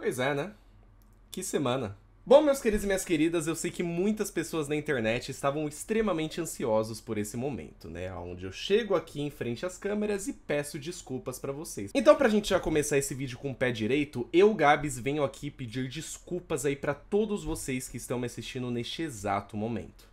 Pois é, né? Que semana. Bom, meus queridos e minhas queridas, eu sei que muitas pessoas na internet estavam extremamente ansiosos por esse momento, né? Onde eu chego aqui em frente às câmeras e peço desculpas para vocês. Então, pra gente já começar esse vídeo com o pé direito, eu, Gabs, venho aqui pedir desculpas aí para todos vocês que estão me assistindo neste exato momento.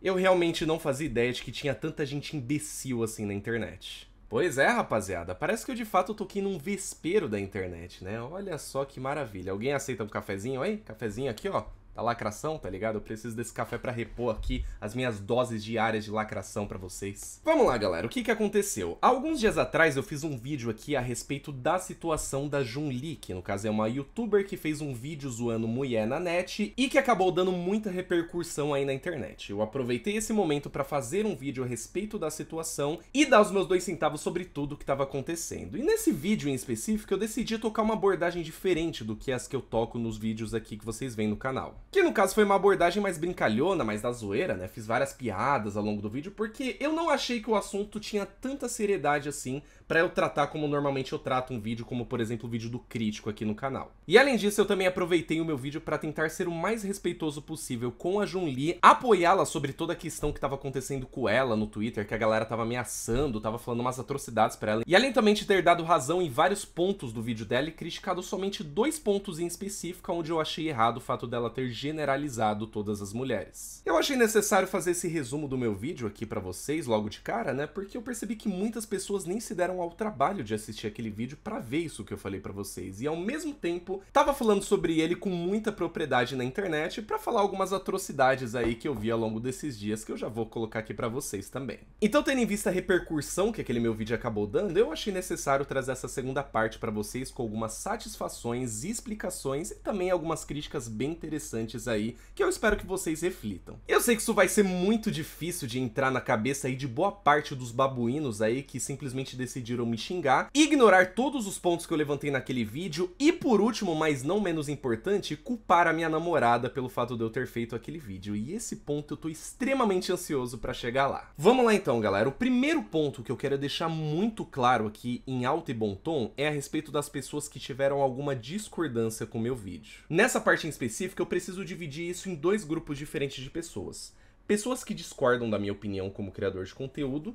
Eu realmente não fazia ideia de que tinha tanta gente imbecil assim na internet. Pois é, rapaziada. Parece que eu de fato toquei num vespeiro da internet, né? Olha só que maravilha. Alguém aceita um cafezinho aí? Cafezinho aqui, ó da lacração, tá ligado? Eu preciso desse café para repor aqui as minhas doses diárias de lacração para vocês. Vamos lá, galera. O que que aconteceu? alguns dias atrás eu fiz um vídeo aqui a respeito da situação da Junli, que no caso é uma youtuber que fez um vídeo zoando mulher na net e que acabou dando muita repercussão aí na internet. Eu aproveitei esse momento para fazer um vídeo a respeito da situação e dar os meus dois centavos sobre tudo o que estava acontecendo. E nesse vídeo em específico eu decidi tocar uma abordagem diferente do que as que eu toco nos vídeos aqui que vocês veem no canal. Que no caso foi uma abordagem mais brincalhona, mais da zoeira, né? Fiz várias piadas ao longo do vídeo, porque eu não achei que o assunto tinha tanta seriedade assim para eu tratar como normalmente eu trato um vídeo, como por exemplo o vídeo do crítico aqui no canal. E além disso, eu também aproveitei o meu vídeo para tentar ser o mais respeitoso possível com a Junli, apoiá-la sobre toda a questão que tava acontecendo com ela no Twitter, que a galera tava ameaçando, tava falando umas atrocidades para ela. E além também de ter dado razão em vários pontos do vídeo dela e criticado somente dois pontos em específico onde eu achei errado o fato dela ter generalizado todas as mulheres. Eu achei necessário fazer esse resumo do meu vídeo aqui para vocês logo de cara, né? Porque eu percebi que muitas pessoas nem se deram ao trabalho de assistir aquele vídeo para ver isso que eu falei para vocês. E ao mesmo tempo, tava falando sobre ele com muita propriedade na internet para falar algumas atrocidades aí que eu vi ao longo desses dias que eu já vou colocar aqui para vocês também. Então, tendo em vista a repercussão que aquele meu vídeo acabou dando, eu achei necessário trazer essa segunda parte para vocês com algumas satisfações, explicações e também algumas críticas bem interessantes aí que eu espero que vocês reflitam. Eu sei que isso vai ser muito difícil de entrar na cabeça aí de boa parte dos babuínos aí que simplesmente decidiram me xingar, ignorar todos os pontos que eu levantei naquele vídeo e por último, mas não menos importante, culpar a minha namorada pelo fato de eu ter feito aquele vídeo. E esse ponto eu tô extremamente ansioso para chegar lá. Vamos lá então, galera. O primeiro ponto que eu quero deixar muito claro aqui em alto e bom tom é a respeito das pessoas que tiveram alguma discordância com o meu vídeo. Nessa parte em específico, eu preciso preciso dividir isso em dois grupos diferentes de pessoas: pessoas que discordam da minha opinião como criador de conteúdo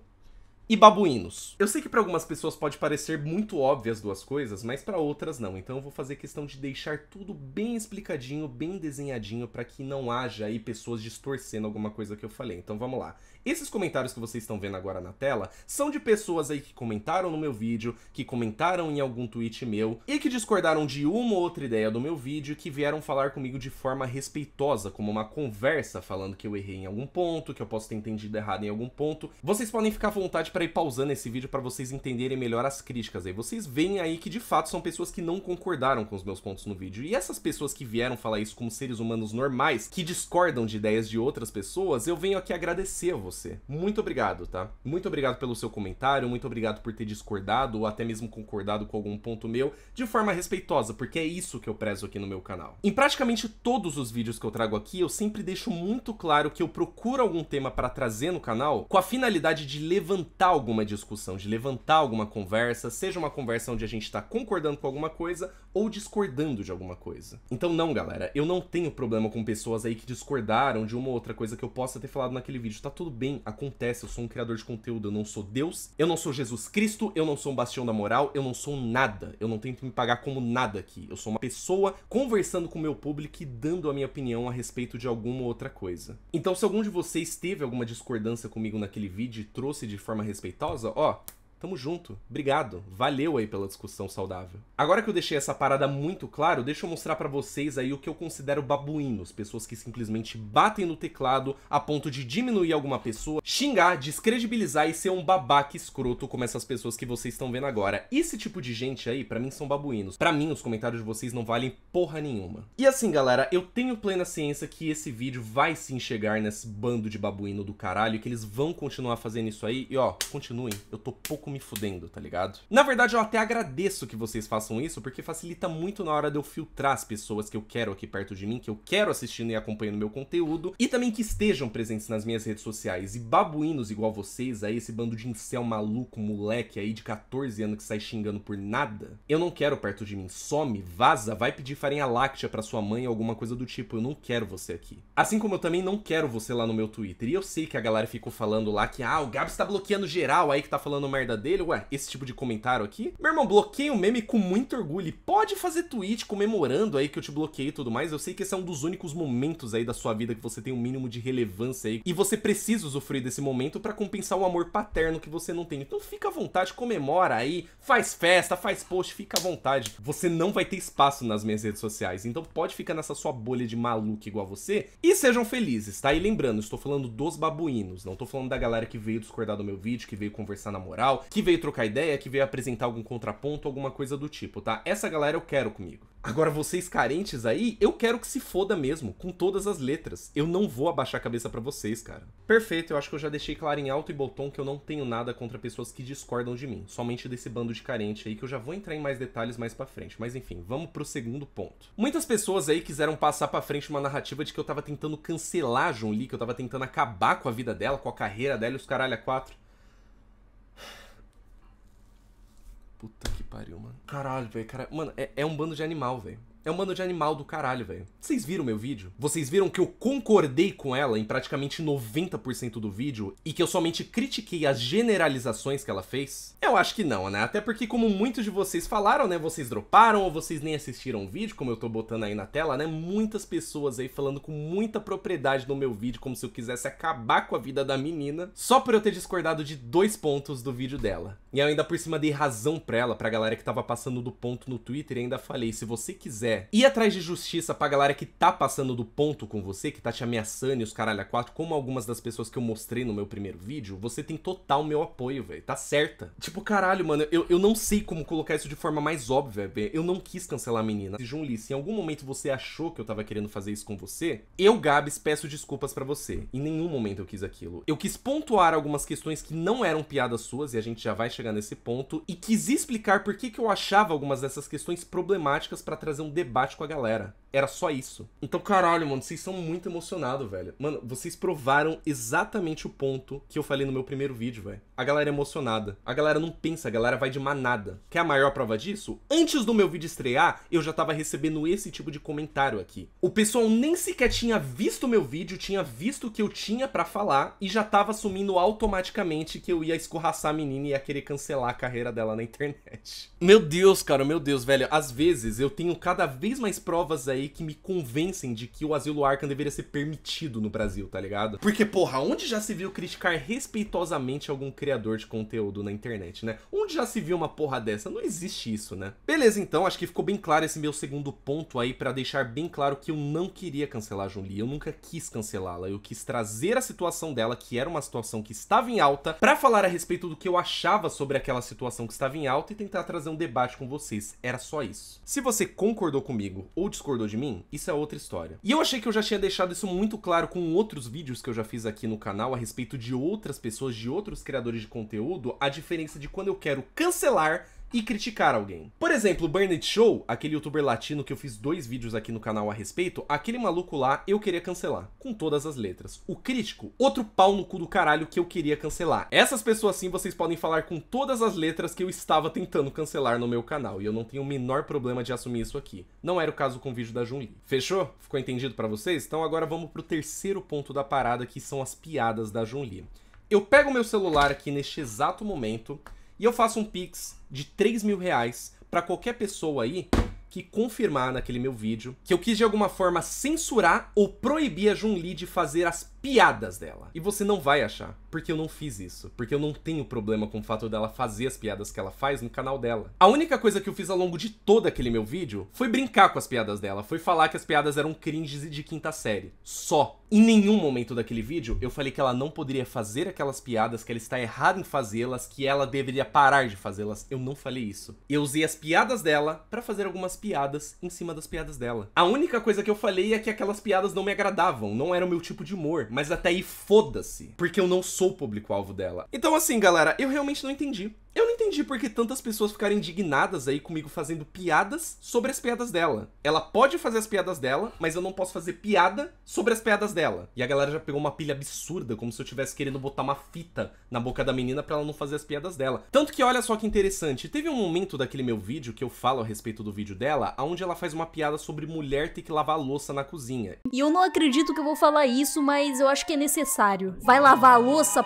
e babuínos. Eu sei que para algumas pessoas pode parecer muito óbvias as duas coisas, mas para outras não. Então eu vou fazer questão de deixar tudo bem explicadinho, bem desenhadinho para que não haja aí pessoas distorcendo alguma coisa que eu falei. Então vamos lá. Esses comentários que vocês estão vendo agora na tela são de pessoas aí que comentaram no meu vídeo, que comentaram em algum tweet meu e que discordaram de uma ou outra ideia do meu vídeo que vieram falar comigo de forma respeitosa, como uma conversa, falando que eu errei em algum ponto, que eu posso ter entendido errado em algum ponto. Vocês podem ficar à vontade para ir pausando esse vídeo para vocês entenderem melhor as críticas aí. Vocês veem aí que de fato são pessoas que não concordaram com os meus pontos no vídeo. E essas pessoas que vieram falar isso como seres humanos normais, que discordam de ideias de outras pessoas, eu venho aqui agradecer a vocês você. Muito obrigado, tá? Muito obrigado pelo seu comentário, muito obrigado por ter discordado ou até mesmo concordado com algum ponto meu de forma respeitosa, porque é isso que eu prezo aqui no meu canal. Em praticamente todos os vídeos que eu trago aqui, eu sempre deixo muito claro que eu procuro algum tema para trazer no canal com a finalidade de levantar alguma discussão, de levantar alguma conversa, seja uma conversa onde a gente está concordando com alguma coisa ou discordando de alguma coisa. Então não, galera, eu não tenho problema com pessoas aí que discordaram de uma ou outra coisa que eu possa ter falado naquele vídeo, tá tudo bem, acontece, eu sou um criador de conteúdo, eu não sou Deus, eu não sou Jesus Cristo, eu não sou um bastião da moral, eu não sou nada. Eu não tento me pagar como nada aqui. Eu sou uma pessoa conversando com o meu público e dando a minha opinião a respeito de alguma outra coisa. Então, se algum de vocês teve alguma discordância comigo naquele vídeo e trouxe de forma respeitosa, ó, Tamo junto. Obrigado. Valeu aí pela discussão saudável. Agora que eu deixei essa parada muito claro, deixa eu mostrar para vocês aí o que eu considero babuínos, pessoas que simplesmente batem no teclado a ponto de diminuir alguma pessoa, xingar, descredibilizar e ser um babaca escroto como essas pessoas que vocês estão vendo agora. Esse tipo de gente aí, para mim, são babuínos. Para mim, os comentários de vocês não valem porra nenhuma. E assim, galera, eu tenho plena ciência que esse vídeo vai se enxergar nesse bando de babuíno do caralho, que eles vão continuar fazendo isso aí. E ó, continuem. Eu tô pouco me fudendo, tá ligado? Na verdade, eu até agradeço que vocês façam isso, porque facilita muito na hora de eu filtrar as pessoas que eu quero aqui perto de mim, que eu quero assistindo e acompanhando meu conteúdo, e também que estejam presentes nas minhas redes sociais. E babuínos igual vocês, aí esse bando de incel maluco, moleque aí de 14 anos que sai xingando por nada, eu não quero perto de mim. Some, vaza, vai pedir farinha láctea para sua mãe, alguma coisa do tipo. Eu não quero você aqui. Assim como eu também não quero você lá no meu Twitter. E eu sei que a galera ficou falando lá que, ah, o Gabs tá bloqueando geral aí que tá falando merda dele, ué, esse tipo de comentário aqui. Meu irmão, bloqueia o meme com muito orgulho e pode fazer tweet comemorando aí que eu te bloqueei e tudo mais. Eu sei que esse é um dos únicos momentos aí da sua vida que você tem um mínimo de relevância aí e você precisa usufruir desse momento para compensar o amor paterno que você não tem. Então fica à vontade, comemora aí, faz festa, faz post, fica à vontade. Você não vai ter espaço nas minhas redes sociais, então pode ficar nessa sua bolha de maluco igual a você e sejam felizes, tá? E lembrando, estou falando dos babuínos, não tô falando da galera que veio discordar do meu vídeo, que veio conversar na moral, que veio trocar ideia, que veio apresentar algum contraponto, alguma coisa do tipo, tá? Essa galera eu quero comigo. Agora, vocês carentes aí, eu quero que se foda mesmo, com todas as letras. Eu não vou abaixar a cabeça para vocês, cara. Perfeito, eu acho que eu já deixei claro em alto e botão que eu não tenho nada contra pessoas que discordam de mim, somente desse bando de carente aí, que eu já vou entrar em mais detalhes mais pra frente. Mas enfim, vamos pro segundo ponto. Muitas pessoas aí quiseram passar pra frente uma narrativa de que eu tava tentando cancelar a Jun Lee, que eu tava tentando acabar com a vida dela, com a carreira dela e os caralho a quatro. Puta que pariu, mano. Caralho, velho. Cara... Mano, é, é um bando de animal, velho. É um bando de animal do caralho, velho. Vocês viram meu vídeo? Vocês viram que eu concordei com ela em praticamente 90% do vídeo e que eu somente critiquei as generalizações que ela fez? Eu acho que não, né? Até porque como muitos de vocês falaram, né, vocês droparam ou vocês nem assistiram o vídeo, como eu tô botando aí na tela, né? Muitas pessoas aí falando com muita propriedade no meu vídeo como se eu quisesse acabar com a vida da menina, só por eu ter discordado de dois pontos do vídeo dela. E eu ainda por cima dei razão pra ela, pra galera que tava passando do ponto no Twitter e ainda falei, se você quiser é. Ir atrás de justiça pra galera que tá passando do ponto com você, que tá te ameaçando e os caralho a quatro, como algumas das pessoas que eu mostrei no meu primeiro vídeo, você tem total meu apoio, velho. Tá certa. Tipo, caralho, mano, eu, eu não sei como colocar isso de forma mais óbvia, velho. Eu não quis cancelar a menina. Se Jun se em algum momento você achou que eu tava querendo fazer isso com você, eu, Gabs, peço desculpas para você. Em nenhum momento eu quis aquilo. Eu quis pontuar algumas questões que não eram piadas suas, e a gente já vai chegar nesse ponto, e quis explicar por que, que eu achava algumas dessas questões problemáticas para trazer um debate com a galera. Era só isso. Então, caralho, mano, vocês são muito emocionados, velho. Mano, vocês provaram exatamente o ponto que eu falei no meu primeiro vídeo, velho. A galera é emocionada. A galera não pensa, a galera vai de manada. Quer a maior prova disso? Antes do meu vídeo estrear, eu já tava recebendo esse tipo de comentário aqui. O pessoal nem sequer tinha visto o meu vídeo, tinha visto o que eu tinha para falar e já tava assumindo automaticamente que eu ia escorraçar a menina e ia querer cancelar a carreira dela na internet. Meu Deus, cara, meu Deus, velho. Às vezes eu tenho cada vez mais provas aí aí que me convencem de que o asilo Arkham deveria ser permitido no Brasil, tá ligado? Porque, porra, onde já se viu criticar respeitosamente algum criador de conteúdo na internet, né? Onde já se viu uma porra dessa? Não existe isso, né? Beleza, então, acho que ficou bem claro esse meu segundo ponto aí para deixar bem claro que eu não queria cancelar a Junli, eu nunca quis cancelá-la, eu quis trazer a situação dela, que era uma situação que estava em alta, para falar a respeito do que eu achava sobre aquela situação que estava em alta e tentar trazer um debate com vocês. Era só isso. Se você concordou comigo ou discordou de mim, isso é outra história. E eu achei que eu já tinha deixado isso muito claro com outros vídeos que eu já fiz aqui no canal a respeito de outras pessoas, de outros criadores de conteúdo, a diferença de quando eu quero cancelar e criticar alguém. Por exemplo, o Burnett Show, aquele youtuber latino que eu fiz dois vídeos aqui no canal a respeito, aquele maluco lá eu queria cancelar, com todas as letras. O crítico, outro pau no cu do caralho que eu queria cancelar. Essas pessoas sim vocês podem falar com todas as letras que eu estava tentando cancelar no meu canal, e eu não tenho o menor problema de assumir isso aqui. Não era o caso com o vídeo da Junli. Fechou? Ficou entendido para vocês? Então agora vamos pro terceiro ponto da parada, que são as piadas da Junli. Eu pego meu celular aqui neste exato momento, e eu faço um Pix de 3 mil reais para qualquer pessoa aí que confirmar naquele meu vídeo que eu quis de alguma forma censurar ou proibir a Jun Lee de fazer as piadas dela. E você não vai achar, porque eu não fiz isso, porque eu não tenho problema com o fato dela fazer as piadas que ela faz no canal dela. A única coisa que eu fiz ao longo de todo aquele meu vídeo foi brincar com as piadas dela, foi falar que as piadas eram cringes e de quinta série. Só. Em nenhum momento daquele vídeo eu falei que ela não poderia fazer aquelas piadas, que ela está errada em fazê-las, que ela deveria parar de fazê-las. Eu não falei isso. Eu usei as piadas dela para fazer algumas piadas em cima das piadas dela. A única coisa que eu falei é que aquelas piadas não me agradavam, não era o meu tipo de humor mas até aí foda-se, porque eu não sou o público-alvo dela. Então, assim, galera, eu realmente não entendi eu não entendi por que tantas pessoas ficaram indignadas aí comigo fazendo piadas sobre as piadas dela. Ela pode fazer as piadas dela, mas eu não posso fazer piada sobre as piadas dela. E a galera já pegou uma pilha absurda, como se eu tivesse querendo botar uma fita na boca da menina para ela não fazer as piadas dela. Tanto que olha só que interessante, teve um momento daquele meu vídeo que eu falo a respeito do vídeo dela, aonde ela faz uma piada sobre mulher ter que lavar louça na cozinha. E eu não acredito que eu vou falar isso, mas eu acho que é necessário. Vai lavar a louça?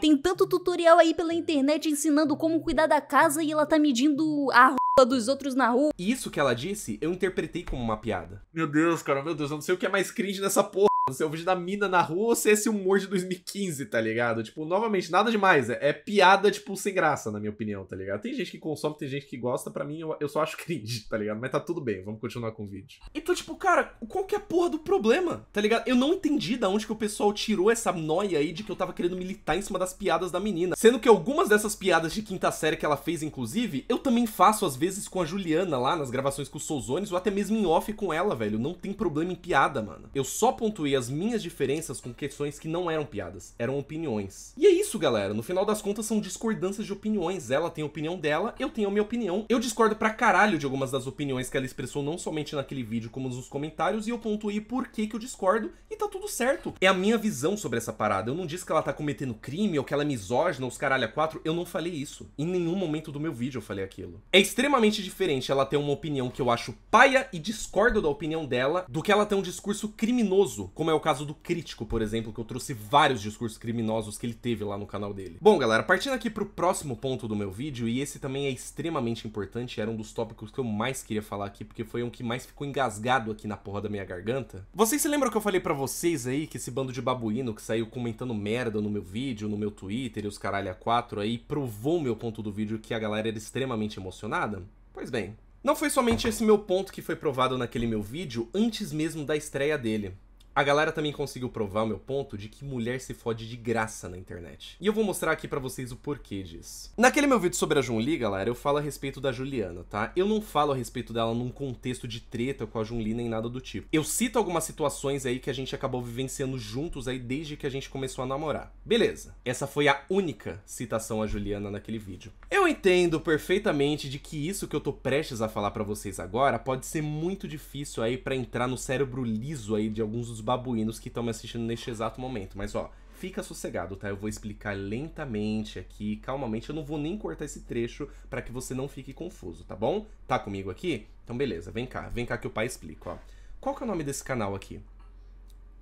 Tem tanto tutorial aí pela internet ensinando ensinando como cuidar da casa e ela tá medindo a roupa dos outros na rua. Isso que ela disse, eu interpretei como uma piada. Meu Deus, cara, meu Deus, eu não sei o que é mais cringe nessa porra se é o vídeo da mina na rua ou se é esse humor de 2015, tá ligado? Tipo, novamente, nada demais. É, é piada, tipo, sem graça, na minha opinião, tá ligado? Tem gente que consome, tem gente que gosta. para mim, eu, eu só acho cringe, tá ligado? Mas tá tudo bem, vamos continuar com o vídeo. Então, tipo, cara, qual que é a porra do problema, tá ligado? Eu não entendi da onde que o pessoal tirou essa noia aí de que eu tava querendo militar em cima das piadas da menina. Sendo que algumas dessas piadas de quinta série que ela fez, inclusive, eu também faço às vezes com a Juliana lá nas gravações com o Souzones ou até mesmo em off com ela, velho. Não tem problema em piada, mano. Eu só pontuei as minhas diferenças com questões que não eram piadas, eram opiniões. E é isso, galera. No final das contas, são discordâncias de opiniões. Ela tem a opinião dela, eu tenho a minha opinião. Eu discordo pra caralho de algumas das opiniões que ela expressou, não somente naquele vídeo, como nos comentários, e eu pontuei por que, que eu discordo, e tá tudo certo. É a minha visão sobre essa parada. Eu não disse que ela tá cometendo crime ou que ela é misógina, os caralho a quatro. Eu não falei isso. Em nenhum momento do meu vídeo eu falei aquilo. É extremamente diferente ela ter uma opinião que eu acho paia e discordo da opinião dela do que ela ter um discurso criminoso como é o caso do Crítico, por exemplo, que eu trouxe vários discursos criminosos que ele teve lá no canal dele. Bom, galera, partindo aqui pro próximo ponto do meu vídeo, e esse também é extremamente importante, era um dos tópicos que eu mais queria falar aqui, porque foi um que mais ficou engasgado aqui na porra da minha garganta. Vocês se lembram que eu falei para vocês aí que esse bando de babuíno que saiu comentando merda no meu vídeo, no meu Twitter e os caralho a quatro aí, provou meu ponto do vídeo que a galera era extremamente emocionada? Pois bem, não foi somente esse meu ponto que foi provado naquele meu vídeo antes mesmo da estreia dele. A galera também conseguiu provar meu ponto de que mulher se fode de graça na internet. E eu vou mostrar aqui para vocês o porquê disso. Naquele meu vídeo sobre a Junli, galera, eu falo a respeito da Juliana, tá? Eu não falo a respeito dela num contexto de treta com a Junli nem nada do tipo. Eu cito algumas situações aí que a gente acabou vivenciando juntos aí desde que a gente começou a namorar. Beleza. Essa foi a única citação a Juliana naquele vídeo. Eu entendo perfeitamente de que isso que eu tô prestes a falar para vocês agora pode ser muito difícil aí para entrar no cérebro liso aí de alguns dos babuínos que estão me assistindo neste exato momento. Mas ó, fica sossegado, tá? Eu vou explicar lentamente aqui, calmamente. Eu não vou nem cortar esse trecho para que você não fique confuso, tá bom? Tá comigo aqui? Então beleza, vem cá, vem cá que o pai explica, ó. Qual que é o nome desse canal aqui?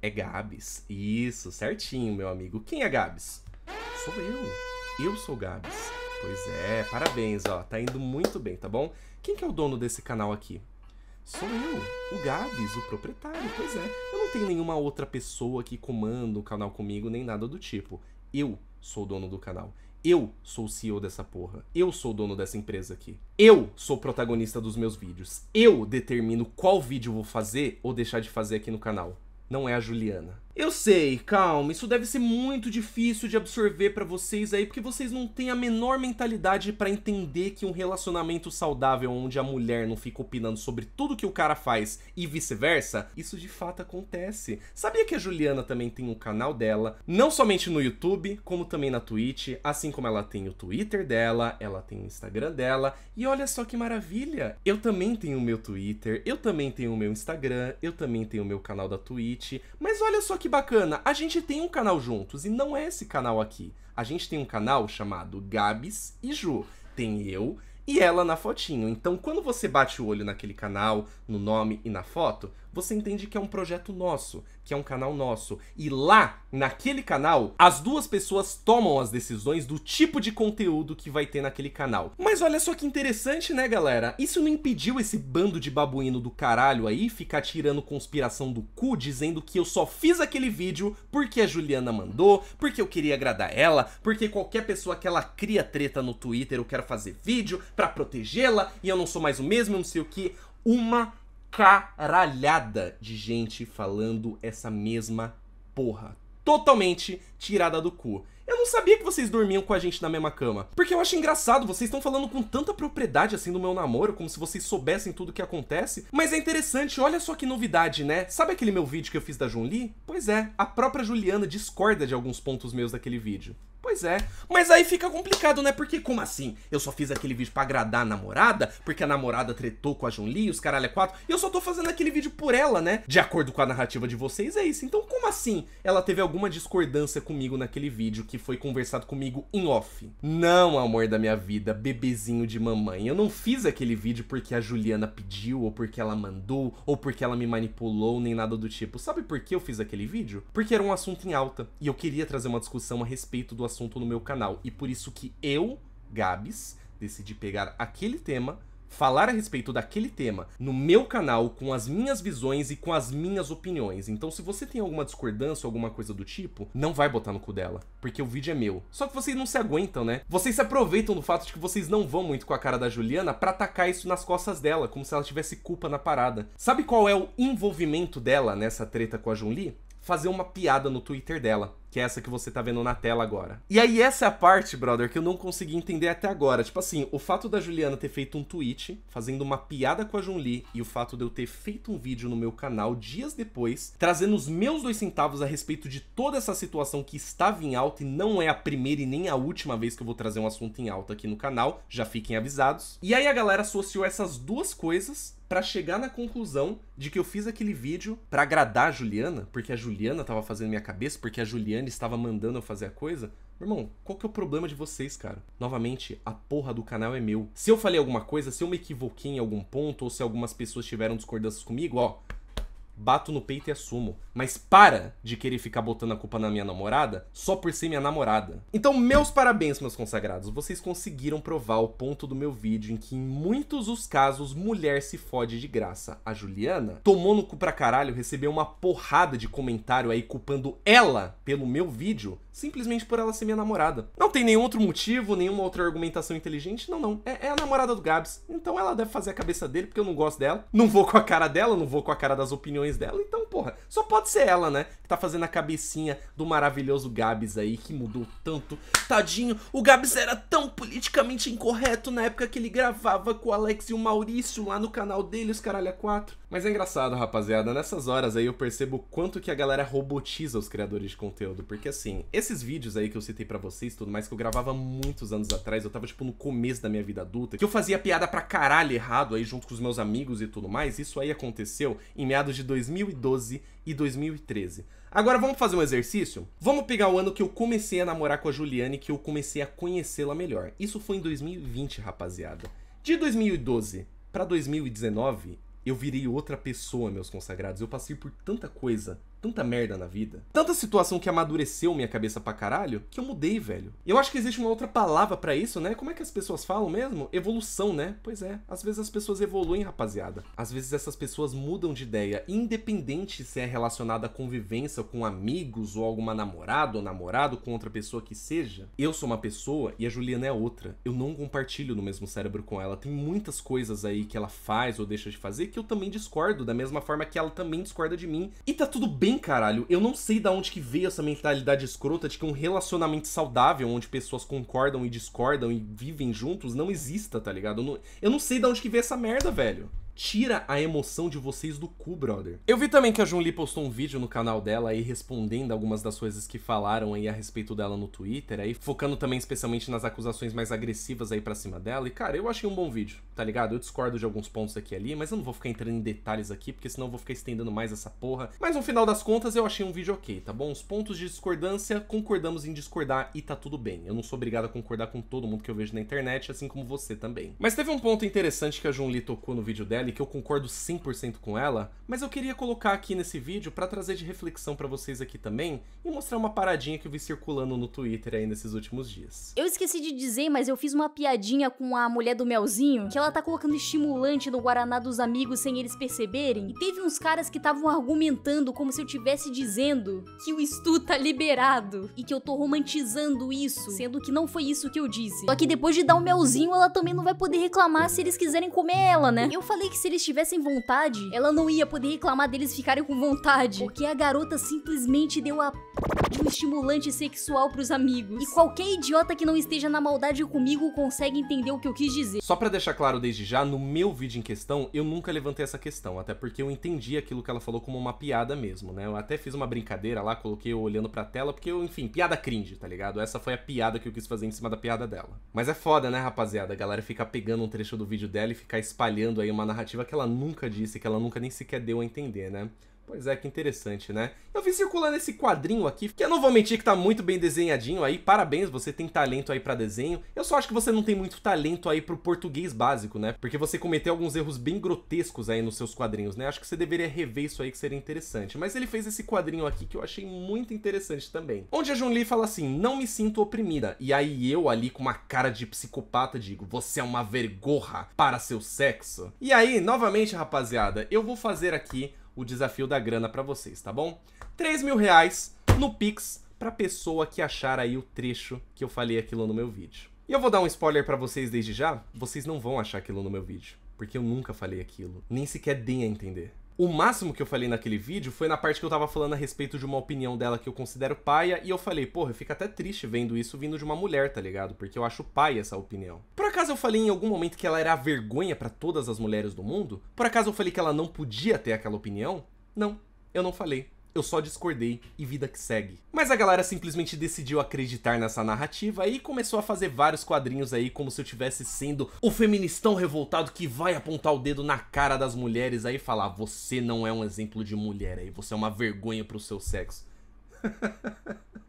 É Gabs. Isso, certinho, meu amigo. Quem é Gabs? Sou eu. Eu sou Gabs. Pois é, parabéns, ó. Tá indo muito bem, tá bom? Quem que é o dono desse canal aqui? Sou eu, o Gabs, o proprietário, pois é. Eu não tenho nenhuma outra pessoa que comanda o canal comigo, nem nada do tipo. Eu sou o dono do canal. Eu sou o CEO dessa porra. Eu sou o dono dessa empresa aqui. Eu sou o protagonista dos meus vídeos. Eu determino qual vídeo vou fazer ou deixar de fazer aqui no canal. Não é a Juliana. Eu sei, calma, isso deve ser muito difícil de absorver para vocês aí, porque vocês não têm a menor mentalidade para entender que um relacionamento saudável onde a mulher não fica opinando sobre tudo que o cara faz e vice-versa, isso de fato acontece. Sabia que a Juliana também tem um canal dela, não somente no YouTube, como também na Twitch, assim como ela tem o Twitter dela, ela tem o Instagram dela, e olha só que maravilha! Eu também tenho o meu Twitter, eu também tenho o meu Instagram, eu também tenho o meu canal da Twitch, mas olha só que que bacana, a gente tem um canal juntos e não é esse canal aqui. A gente tem um canal chamado Gabs e Ju. Tem eu e ela na fotinho. Então, quando você bate o olho naquele canal, no nome e na foto, você entende que é um projeto nosso, que é um canal nosso. E lá, naquele canal, as duas pessoas tomam as decisões do tipo de conteúdo que vai ter naquele canal. Mas olha só que interessante, né, galera? Isso não impediu esse bando de babuíno do caralho aí ficar tirando conspiração do cu, dizendo que eu só fiz aquele vídeo porque a Juliana mandou, porque eu queria agradar ela, porque qualquer pessoa que ela cria treta no Twitter, eu quero fazer vídeo para protegê-la e eu não sou mais o mesmo, eu não sei o que. Uma caralhada de gente falando essa mesma porra. Totalmente tirada do cu. Eu não sabia que vocês dormiam com a gente na mesma cama. Porque eu acho engraçado, vocês estão falando com tanta propriedade assim do meu namoro, como se vocês soubessem tudo que acontece. Mas é interessante, olha só que novidade, né? Sabe aquele meu vídeo que eu fiz da Junli? Pois é, a própria Juliana discorda de alguns pontos meus daquele vídeo. Pois é. Mas aí fica complicado, né? Porque como assim? Eu só fiz aquele vídeo pra agradar a namorada, porque a namorada tretou com a Junli, os caralho é quatro, e eu só tô fazendo aquele vídeo por ela, né? De acordo com a narrativa de vocês, é isso. Então como assim ela teve alguma discordância comigo naquele vídeo que foi conversado comigo em off? Não, amor da minha vida, bebezinho de mamãe. Eu não fiz aquele vídeo porque a Juliana pediu, ou porque ela mandou, ou porque ela me manipulou, nem nada do tipo. Sabe por que eu fiz aquele vídeo? Porque era um assunto em alta, e eu queria trazer uma discussão a respeito do assunto assunto no meu canal. E por isso que eu, Gabs, decidi pegar aquele tema falar a respeito daquele tema no meu canal com as minhas visões e com as minhas opiniões. Então, se você tem alguma discordância ou alguma coisa do tipo, não vai botar no cu dela, porque o vídeo é meu. Só que vocês não se aguentam, né? Vocês se aproveitam do fato de que vocês não vão muito com a cara da Juliana para atacar isso nas costas dela, como se ela tivesse culpa na parada. Sabe qual é o envolvimento dela nessa treta com a Junli? Fazer uma piada no Twitter dela que é essa que você tá vendo na tela agora. E aí essa é a parte, brother, que eu não consegui entender até agora. Tipo assim, o fato da Juliana ter feito um tweet fazendo uma piada com a Lee e o fato de eu ter feito um vídeo no meu canal dias depois, trazendo os meus dois centavos a respeito de toda essa situação que estava em alta e não é a primeira e nem a última vez que eu vou trazer um assunto em alta aqui no canal, já fiquem avisados. E aí a galera associou essas duas coisas para chegar na conclusão de que eu fiz aquele vídeo para agradar a Juliana, porque a Juliana tava fazendo minha cabeça, porque a Juliana Juliane estava mandando eu fazer a coisa, meu irmão, qual que é o problema de vocês, cara? Novamente, a porra do canal é meu. Se eu falei alguma coisa, se eu me equivoquei em algum ponto, ou se algumas pessoas tiveram discordâncias comigo, ó, bato no peito e assumo. Mas para de querer ficar botando a culpa na minha namorada só por ser minha namorada. Então, meus parabéns, meus consagrados. Vocês conseguiram provar o ponto do meu vídeo em que, em muitos os casos, mulher se fode de graça. A Juliana tomou no cu pra caralho, recebeu uma porrada de comentário aí culpando ela pelo meu vídeo simplesmente por ela ser minha namorada. Não tem nenhum outro motivo, nenhuma outra argumentação inteligente, não, não. É, é a namorada do Gabs. Então ela deve fazer a cabeça dele, porque eu não gosto dela. Não vou com a cara dela, não vou com a cara das opiniões dela. Então, porra, só pode ser ela, né? Que tá fazendo a cabecinha do maravilhoso Gabs aí, que mudou tanto. Tadinho, o Gabs era tão politicamente incorreto na época que ele gravava com o Alex e o Maurício lá no canal dele, os caralho a quatro. Mas é engraçado, rapaziada, nessas horas aí eu percebo quanto que a galera robotiza os criadores de conteúdo, porque assim, esse esses vídeos aí que eu citei para vocês tudo mais, que eu gravava muitos anos atrás, eu tava, tipo, no começo da minha vida adulta, que eu fazia piada pra caralho errado aí junto com os meus amigos e tudo mais, isso aí aconteceu em meados de 2012 e 2013. Agora vamos fazer um exercício? Vamos pegar o ano que eu comecei a namorar com a Juliane, que eu comecei a conhecê-la melhor. Isso foi em 2020, rapaziada. De 2012 para 2019, eu virei outra pessoa, meus consagrados. Eu passei por tanta coisa tanta merda na vida. Tanta situação que amadureceu minha cabeça pra caralho que eu mudei, velho. Eu acho que existe uma outra palavra para isso, né? Como é que as pessoas falam mesmo? Evolução, né? Pois é. Às vezes as pessoas evoluem, rapaziada. Às vezes essas pessoas mudam de ideia, independente se é relacionada à convivência com amigos ou alguma namorada ou namorado com outra pessoa que seja. Eu sou uma pessoa e a Juliana é outra. Eu não compartilho no mesmo cérebro com ela. Tem muitas coisas aí que ela faz ou deixa de fazer que eu também discordo, da mesma forma que ela também discorda de mim. E tá tudo bem caralho, eu não sei da onde que veio essa mentalidade escrota de que um relacionamento saudável, onde pessoas concordam e discordam e vivem juntos, não exista, tá ligado? Eu não, eu não sei da onde que veio essa merda, velho tira a emoção de vocês do cu, brother. Eu vi também que a Junli postou um vídeo no canal dela aí respondendo algumas das coisas que falaram aí a respeito dela no Twitter, aí focando também especialmente nas acusações mais agressivas aí para cima dela. E cara, eu achei um bom vídeo, tá ligado? Eu discordo de alguns pontos aqui ali, mas eu não vou ficar entrando em detalhes aqui, porque senão eu vou ficar estendendo mais essa porra. Mas no final das contas, eu achei um vídeo ok, tá bom? Os pontos de discordância, concordamos em discordar e tá tudo bem. Eu não sou obrigado a concordar com todo mundo que eu vejo na internet, assim como você também. Mas teve um ponto interessante que a Junli tocou no vídeo dela que eu concordo 100% com ela, mas eu queria colocar aqui nesse vídeo para trazer de reflexão para vocês aqui também e mostrar uma paradinha que eu vi circulando no Twitter aí nesses últimos dias. Eu esqueci de dizer, mas eu fiz uma piadinha com a mulher do Melzinho, que ela tá colocando estimulante no Guaraná dos amigos sem eles perceberem, e teve uns caras que estavam argumentando como se eu tivesse dizendo que o Stu tá liberado e que eu tô romantizando isso, sendo que não foi isso que eu disse. Só que depois de dar o Melzinho, ela também não vai poder reclamar se eles quiserem comer ela, né? Eu falei que que se eles tivessem vontade, ela não ia poder reclamar deles ficarem com vontade. Porque a garota simplesmente deu a de um estimulante sexual pros amigos. E qualquer idiota que não esteja na maldade comigo consegue entender o que eu quis dizer. Só pra deixar claro desde já, no meu vídeo em questão, eu nunca levantei essa questão, até porque eu entendi aquilo que ela falou como uma piada mesmo, né? Eu até fiz uma brincadeira lá, coloquei eu olhando pra tela, porque eu, enfim, piada cringe, tá ligado? Essa foi a piada que eu quis fazer em cima da piada dela. Mas é foda, né, rapaziada? A galera ficar pegando um trecho do vídeo dela e ficar espalhando aí uma narrativa narrativa que ela nunca disse, que ela nunca nem sequer deu a entender, né? Pois é, que interessante, né? Eu vi circulando esse quadrinho aqui, que eu não vou mentir que tá muito bem desenhadinho aí. Parabéns, você tem talento aí para desenho. Eu só acho que você não tem muito talento aí pro português básico, né? Porque você cometeu alguns erros bem grotescos aí nos seus quadrinhos, né? Acho que você deveria rever isso aí, que seria interessante. Mas ele fez esse quadrinho aqui que eu achei muito interessante também. Onde a Junli fala assim, não me sinto oprimida. E aí eu ali com uma cara de psicopata digo, você é uma vergorra para seu sexo. E aí, novamente, rapaziada, eu vou fazer aqui o desafio da grana para vocês, tá bom? 3 mil reais no Pix pra pessoa que achar aí o trecho que eu falei aquilo no meu vídeo. E eu vou dar um spoiler para vocês desde já, vocês não vão achar aquilo no meu vídeo, porque eu nunca falei aquilo, nem sequer dei a entender. O máximo que eu falei naquele vídeo foi na parte que eu tava falando a respeito de uma opinião dela que eu considero paia, e eu falei, porra, eu fico até triste vendo isso vindo de uma mulher, tá ligado? Porque eu acho paia essa opinião. Por acaso eu falei em algum momento que ela era a vergonha para todas as mulheres do mundo? Por acaso eu falei que ela não podia ter aquela opinião? Não, eu não falei. Eu só discordei e vida que segue. Mas a galera simplesmente decidiu acreditar nessa narrativa e começou a fazer vários quadrinhos aí como se eu tivesse sendo o feministão revoltado que vai apontar o dedo na cara das mulheres aí e falar: "Você não é um exemplo de mulher aí, você é uma vergonha pro seu sexo".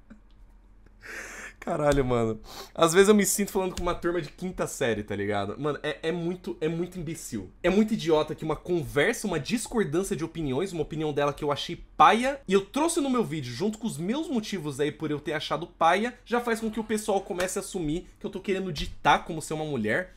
Caralho, mano. Às vezes eu me sinto falando com uma turma de quinta série, tá ligado? Mano, é, é, muito é muito imbecil. É muito idiota que uma conversa, uma discordância de opiniões, uma opinião dela que eu achei paia, e eu trouxe no meu vídeo, junto com os meus motivos aí por eu ter achado paia, já faz com que o pessoal comece a assumir que eu tô querendo ditar como ser uma mulher,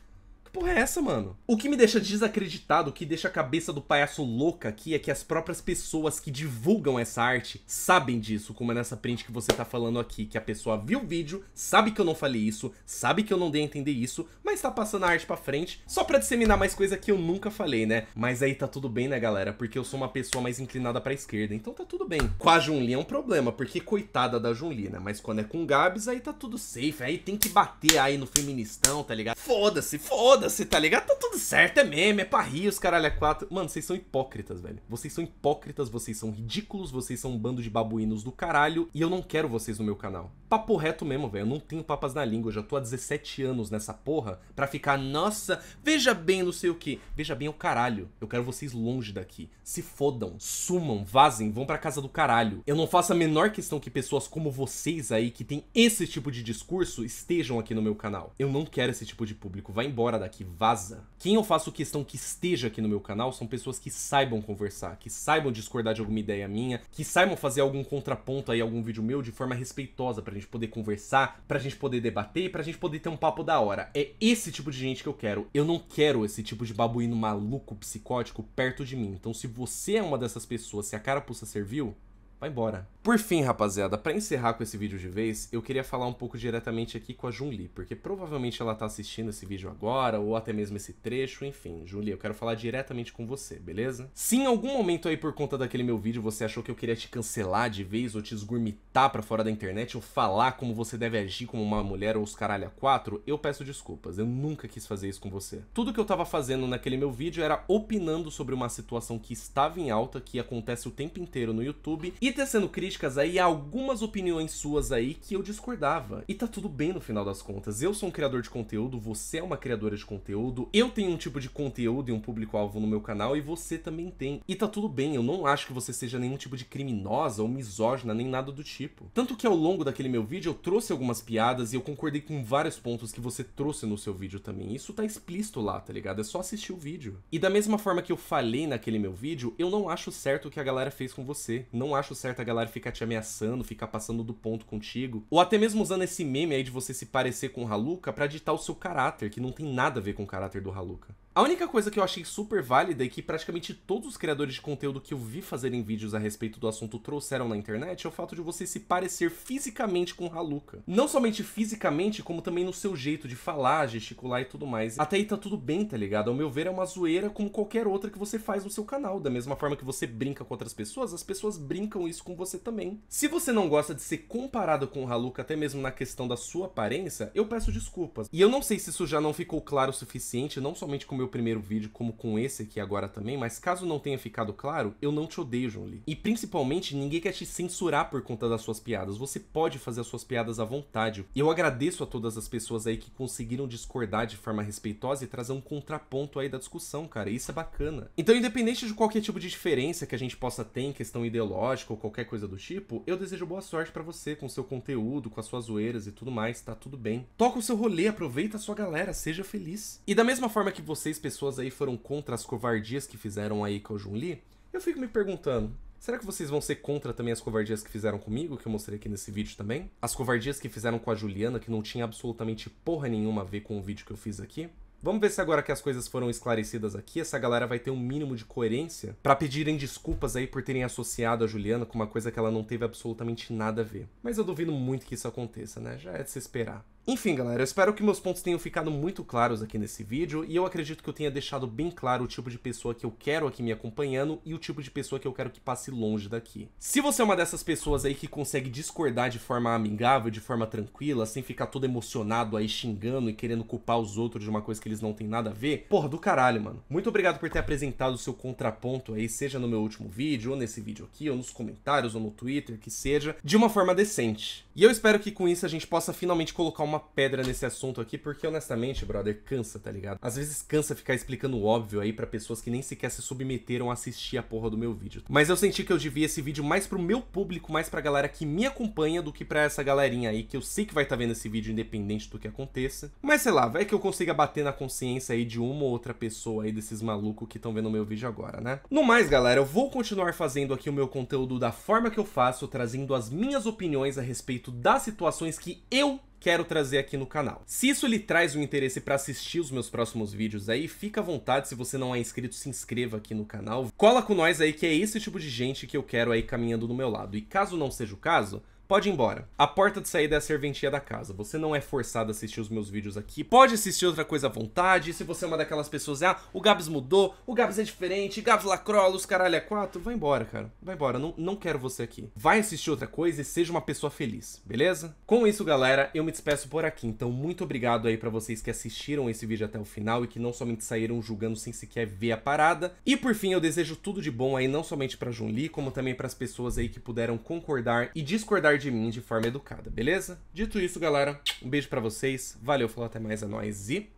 porra é essa, mano? O que me deixa desacreditado, o que deixa a cabeça do palhaço louca aqui é que as próprias pessoas que divulgam essa arte sabem disso, como é nessa print que você tá falando aqui, que a pessoa viu o vídeo, sabe que eu não falei isso, sabe que eu não dei a entender isso, mas tá passando a arte pra frente só pra disseminar mais coisa que eu nunca falei, né? Mas aí tá tudo bem, né, galera? Porque eu sou uma pessoa mais inclinada pra esquerda, então tá tudo bem. Com a Junli é um problema, porque coitada da Junli, né? Mas quando é com o Gabs, aí tá tudo safe, aí tem que bater aí no feministão, tá ligado? Foda-se, foda-se! foda-se, tá ligado? Tá tudo certo, é meme, é parri, os caralho é quatro. Mano, vocês são hipócritas, velho. Vocês são hipócritas, vocês são ridículos, vocês são um bando de babuínos do caralho e eu não quero vocês no meu canal papo reto mesmo, velho. Eu não tenho papas na língua. Eu já tô há 17 anos nessa porra pra ficar, nossa, veja bem, não sei o que. Veja bem é o caralho. Eu quero vocês longe daqui. Se fodam, sumam, vazem, vão pra casa do caralho. Eu não faço a menor questão que pessoas como vocês aí, que tem esse tipo de discurso, estejam aqui no meu canal. Eu não quero esse tipo de público. Vai embora daqui, vaza. Quem eu faço questão que esteja aqui no meu canal são pessoas que saibam conversar, que saibam discordar de alguma ideia minha, que saibam fazer algum contraponto aí, algum vídeo meu de forma respeitosa pra gente gente poder conversar, pra gente poder debater, pra gente poder ter um papo da hora. É esse tipo de gente que eu quero. Eu não quero esse tipo de babuíno maluco, psicótico perto de mim. Então, se você é uma dessas pessoas, se a cara puxa serviu, vai embora. Por fim, rapaziada, para encerrar com esse vídeo de vez, eu queria falar um pouco diretamente aqui com a Junli, porque provavelmente ela tá assistindo esse vídeo agora, ou até mesmo esse trecho, enfim. Junli, eu quero falar diretamente com você, beleza? Se em algum momento aí, por conta daquele meu vídeo, você achou que eu queria te cancelar de vez, ou te esgurmitar pra fora da internet, ou falar como você deve agir como uma mulher ou os caralho a quatro, eu peço desculpas, eu nunca quis fazer isso com você. Tudo que eu tava fazendo naquele meu vídeo era opinando sobre uma situação que estava em alta, que acontece o tempo inteiro no YouTube, e e tá tecendo críticas aí algumas opiniões suas aí que eu discordava. E tá tudo bem no final das contas. Eu sou um criador de conteúdo, você é uma criadora de conteúdo, eu tenho um tipo de conteúdo e um público-alvo no meu canal e você também tem. E tá tudo bem, eu não acho que você seja nenhum tipo de criminosa ou misógina, nem nada do tipo. Tanto que ao longo daquele meu vídeo eu trouxe algumas piadas e eu concordei com vários pontos que você trouxe no seu vídeo também. Isso tá explícito lá, tá ligado? É só assistir o vídeo. E da mesma forma que eu falei naquele meu vídeo, eu não acho certo o que a galera fez com você. Não acho certa, a galera fica te ameaçando, fica passando do ponto contigo. Ou até mesmo usando esse meme aí de você se parecer com o Haluka pra ditar o seu caráter, que não tem nada a ver com o caráter do Haluka. A única coisa que eu achei super válida e é que praticamente todos os criadores de conteúdo que eu vi fazerem vídeos a respeito do assunto trouxeram na internet é o fato de você se parecer fisicamente com Haluka. Não somente fisicamente, como também no seu jeito de falar, gesticular e tudo mais. Até aí tá tudo bem, tá ligado? Ao meu ver, é uma zoeira como qualquer outra que você faz no seu canal. Da mesma forma que você brinca com outras pessoas, as pessoas brincam isso com você também. Se você não gosta de ser comparado com o Haluka, até mesmo na questão da sua aparência, eu peço desculpas. E eu não sei se isso já não ficou claro o suficiente, não somente com o meu meu primeiro vídeo, como com esse aqui agora também, mas caso não tenha ficado claro, eu não te odeio, Junli. E principalmente, ninguém quer te censurar por conta das suas piadas. Você pode fazer as suas piadas à vontade. Eu agradeço a todas as pessoas aí que conseguiram discordar de forma respeitosa e trazer um contraponto aí da discussão, cara. Isso é bacana. Então, independente de qualquer tipo de diferença que a gente possa ter em questão ideológica ou qualquer coisa do tipo, eu desejo boa sorte para você com seu conteúdo, com as suas zoeiras e tudo mais, tá tudo bem. Toca o seu rolê, aproveita a sua galera, seja feliz. E da mesma forma que vocês vocês, pessoas aí, foram contra as covardias que fizeram aí com o Junli, eu fico me perguntando, Será que vocês vão ser contra também as covardias que fizeram comigo, que eu mostrei aqui nesse vídeo também? As covardias que fizeram com a Juliana, que não tinha absolutamente porra nenhuma a ver com o vídeo que eu fiz aqui? Vamos ver se agora que as coisas foram esclarecidas aqui, essa galera vai ter um mínimo de coerência para pedirem desculpas aí por terem associado a Juliana com uma coisa que ela não teve absolutamente nada a ver. Mas eu duvido muito que isso aconteça, né? Já é de se esperar. Enfim, galera, eu espero que meus pontos tenham ficado muito claros aqui nesse vídeo e eu acredito que eu tenha deixado bem claro o tipo de pessoa que eu quero aqui me acompanhando e o tipo de pessoa que eu quero que passe longe daqui. Se você é uma dessas pessoas aí que consegue discordar de forma amigável, de forma tranquila, sem ficar todo emocionado aí xingando e querendo culpar os outros de uma coisa que eles não têm nada a ver, porra do caralho, mano. Muito obrigado por ter apresentado o seu contraponto aí, seja no meu último vídeo, ou nesse vídeo aqui, ou nos comentários, ou no Twitter, que seja, de uma forma decente. E eu espero que com isso a gente possa finalmente colocar uma uma pedra nesse assunto aqui, porque honestamente, brother, cansa, tá ligado? Às vezes cansa ficar explicando o óbvio aí para pessoas que nem sequer se submeteram a assistir a porra do meu vídeo. Mas eu senti que eu devia esse vídeo mais pro meu público, mais pra galera que me acompanha do que pra essa galerinha aí, que eu sei que vai estar tá vendo esse vídeo independente do que aconteça. Mas sei lá, vai que eu consiga bater na consciência aí de uma ou outra pessoa aí desses malucos que estão vendo o meu vídeo agora, né? No mais, galera, eu vou continuar fazendo aqui o meu conteúdo da forma que eu faço, trazendo as minhas opiniões a respeito das situações que eu quero trazer aqui no canal. Se isso lhe traz um interesse para assistir os meus próximos vídeos aí, fica à vontade, se você não é inscrito, se inscreva aqui no canal. Cola com nós aí que é esse tipo de gente que eu quero aí caminhando do meu lado. E caso não seja o caso, Pode ir embora. A porta de saída é a serventia da casa. Você não é forçado a assistir os meus vídeos aqui. Pode assistir outra coisa à vontade. Se você é uma daquelas pessoas, ah, o Gabs mudou, o Gabs é diferente, Gabs lacrola, os caralho é quatro. Vai embora, cara. Vai embora. Não, não quero você aqui. Vai assistir outra coisa e seja uma pessoa feliz, beleza? Com isso, galera, eu me despeço por aqui. Então, muito obrigado aí para vocês que assistiram esse vídeo até o final e que não somente saíram julgando sem sequer ver a parada. E por fim, eu desejo tudo de bom aí, não somente pra Junli, como também para as pessoas aí que puderam concordar e discordar falar de mim de forma educada, beleza? Dito isso, galera, um beijo para vocês, valeu, falou, até mais, é nóis e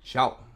tchau!